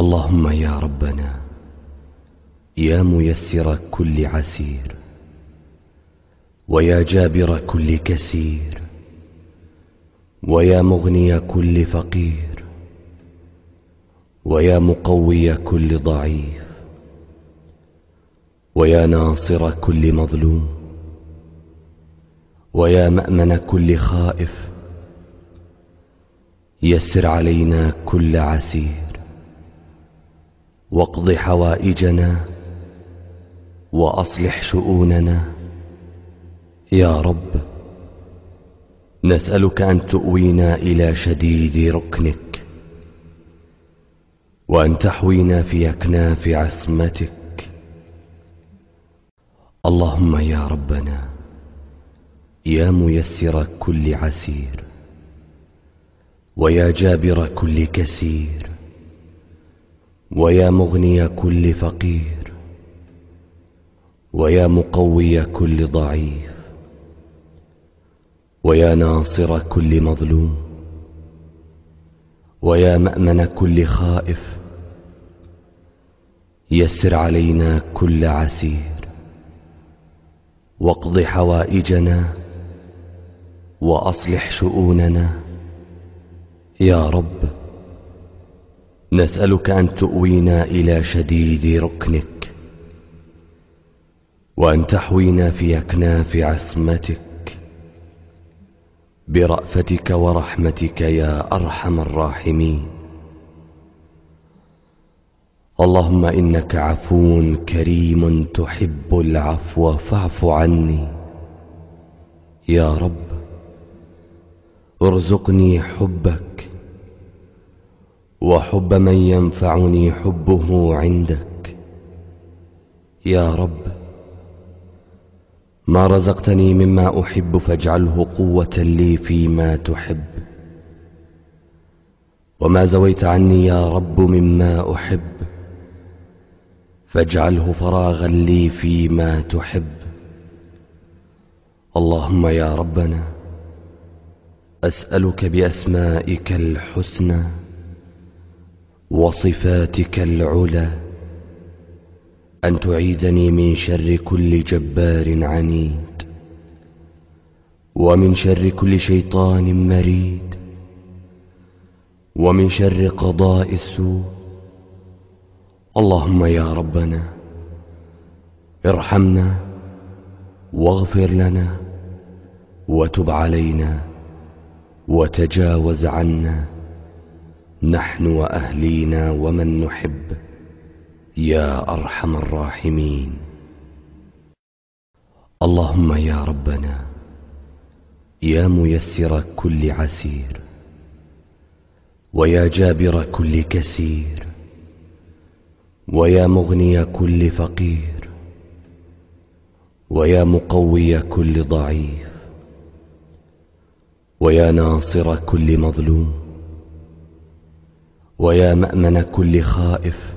اللهم يا ربنا يا ميسر كل عسير ويا جابر كل كسير ويا مغني كل فقير ويا مقوي كل ضعيف ويا ناصر كل مظلوم ويا مامن كل خائف يسر علينا كل عسير واقض حوائجنا واصلح شؤوننا يا رب نسالك ان تؤوينا الى شديد ركنك وان تحوينا في اكناف عصمتك اللهم يا ربنا يا ميسر كل عسير ويا جابر كل كسير ويا مغني كل فقير ويا مقوي كل ضعيف ويا ناصر كل مظلوم ويا مامن كل خائف يسر علينا كل عسير واقض حوائجنا واصلح شؤوننا يا رب نسألك أن تؤوينا إلى شديد ركنك وأن تحوينا في أكناف عسمتك برأفتك ورحمتك يا أرحم الراحمين اللهم إنك عفو كريم تحب العفو فاعف عني يا رب ارزقني حبك وحب من ينفعني حبه عندك يا رب ما رزقتني مما أحب فاجعله قوة لي فيما تحب وما زويت عني يا رب مما أحب فاجعله فراغا لي فيما تحب اللهم يا ربنا أسألك بأسمائك الحسنى وصفاتك العلى أن تعيدني من شر كل جبار عنيد ومن شر كل شيطان مريد ومن شر قضاء السوء اللهم يا ربنا ارحمنا واغفر لنا وتب علينا وتجاوز عنا نحن واهلينا ومن نحب يا ارحم الراحمين اللهم يا ربنا يا ميسر كل عسير ويا جابر كل كسير ويا مغني كل فقير ويا مقوي كل ضعيف ويا ناصر كل مظلوم ويا مامن كل خائف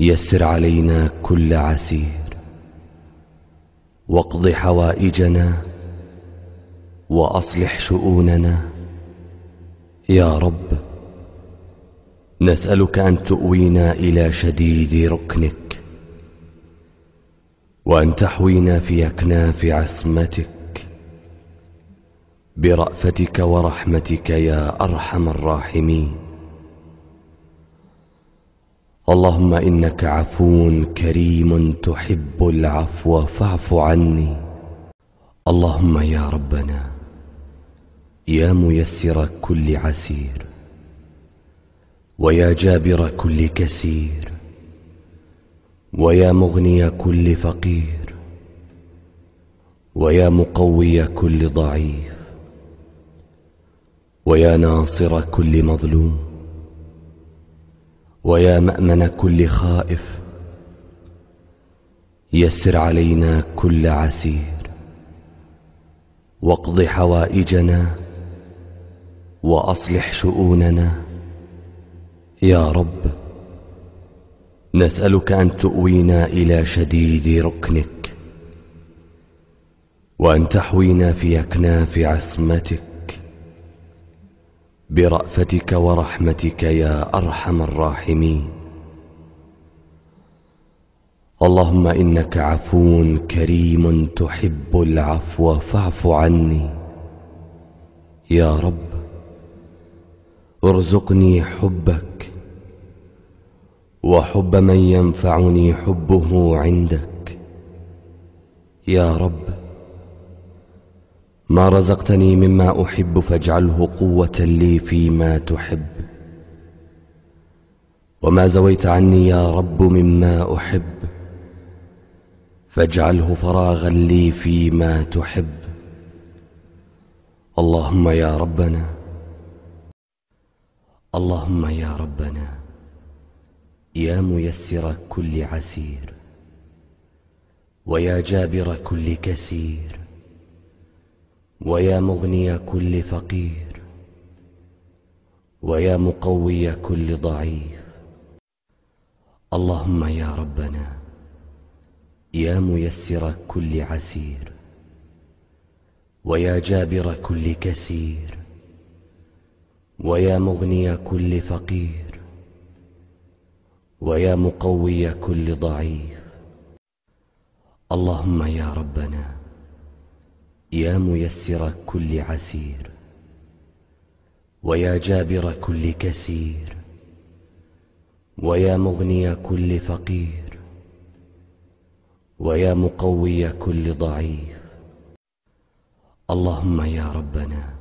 يسر علينا كل عسير واقض حوائجنا واصلح شؤوننا يا رب نسالك ان تؤوينا الى شديد ركنك وان تحوينا في اكناف عصمتك برأفتك ورحمتك يا أرحم الراحمين اللهم إنك عفو كريم تحب العفو فاعف عني اللهم يا ربنا يا ميسر كل عسير ويا جابر كل كسير ويا مغني كل فقير ويا مقوي كل ضعيف ويا ناصر كل مظلوم ويا مامن كل خائف يسر علينا كل عسير واقض حوائجنا واصلح شؤوننا يا رب نسالك ان تؤوينا الى شديد ركنك وان تحوينا في اكناف عصمتك برافتك ورحمتك يا ارحم الراحمين اللهم انك عفو كريم تحب العفو فاعف عني يا رب ارزقني حبك وحب من ينفعني حبه عندك يا رب ما رزقتني مما احب فاجعله قوه لي فيما تحب وما زويت عني يا رب مما احب فاجعله فراغا لي فيما تحب اللهم يا ربنا اللهم يا ربنا يا ميسر كل عسير ويا جابر كل كسير ويا مغني كل فقير ويا مقوي كل ضعيف اللهم يا ربنا يا ميسر كل عسير ويا جابر كل كسير ويا مغني كل فقير ويا مقوي كل ضعيف اللهم يا ربنا يا ميسر كل عسير ويا جابر كل كسير ويا مغني كل فقير ويا مقوي كل ضعيف اللهم يا ربنا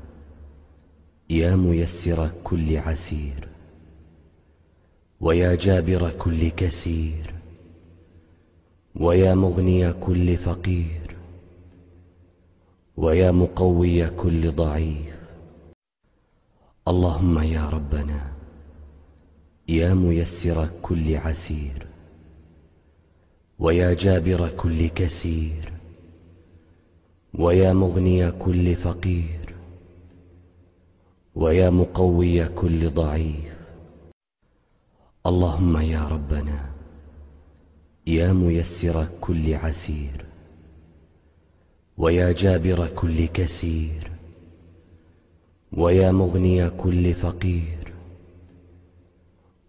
يا ميسر كل عسير ويا جابر كل كسير ويا مغني كل فقير ويا مقوي كل ضعيف اللهم يا ربنا يا ميسر كل عسير ويا جابر كل كسير ويا مغني كل فقير ويا مقوي كل ضعيف اللهم يا ربنا يا ميسر كل عسير ويا جابر كل كسير ويا مغني كل فقير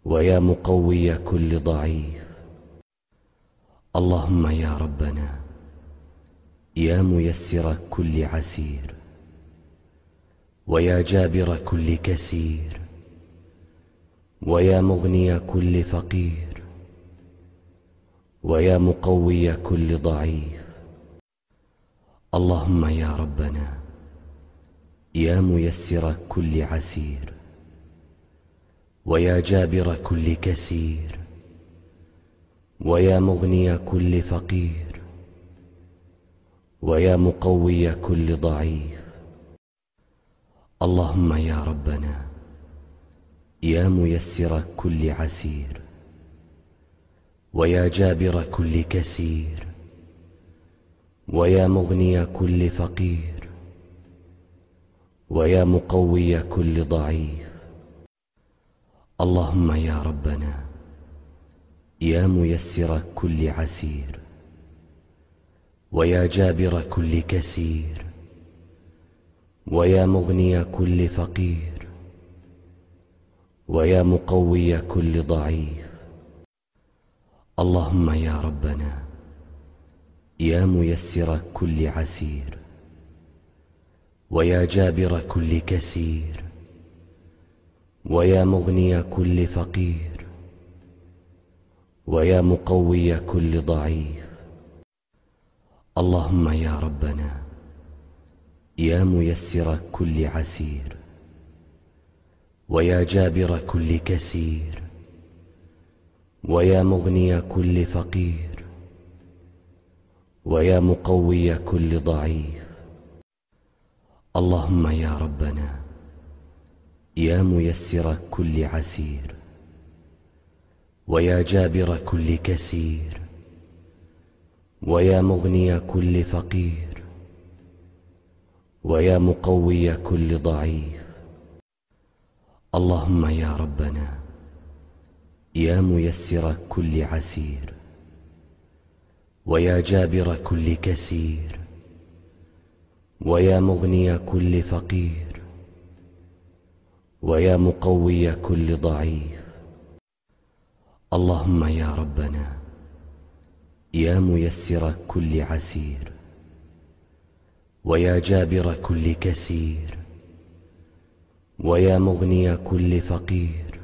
ويا مقوي كل ضعيف اللهم يا ربنا يا ميسر كل عسير ويا جابر كل كسير ويا مغني كل فقير ويا مقوي كل ضعيف اللهم يا ربنا يا ميسر كل عسير ويا جابر كل كسير ويا مغني كل فقير ويا مقوي كل ضعيف اللهم يا ربنا يا ميسر كل عسير ويا جابر كل كسير ويا مغني كل فقير ويا مقوي كل ضعيف اللهم يا ربنا يا ميسر كل عسير ويا جابر كل كسير ويا مغني كل فقير ويا مقوي كل ضعيف اللهم يا ربنا يا ميسر كل عسير ويا جابر كل كسير ويا مغني كل فقير ويا مقوي كل ضعيف اللهم يا ربنا يا ميسر كل عسير ويا جابر كل كسير ويا مغني كل فقير ويا مقوي كل ضعيف اللهم يا ربنا يا ميسر كل عسير ويا جابر كل كسير ويا مغني كل فقير ويا مقوي كل ضعيف اللهم يا ربنا يا ميسر كل عسير ويا جابر كل كسير ويا مغني كل فقير ويا مقوي كل ضعيف اللهم يا ربنا يا ميسر كل عسير ويا جابر كل كسير ويا مغني كل فقير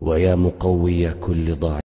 ويا مقوي كل ضعيف